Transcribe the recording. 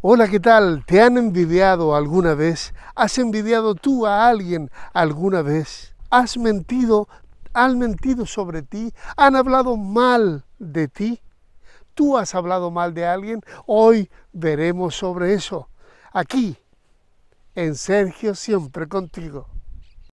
Hola, ¿qué tal? ¿Te han envidiado alguna vez? ¿Has envidiado tú a alguien alguna vez? ¿Has mentido? ¿Han mentido sobre ti? ¿Han hablado mal de ti? ¿Tú has hablado mal de alguien? Hoy veremos sobre eso. Aquí, en Sergio Siempre Contigo.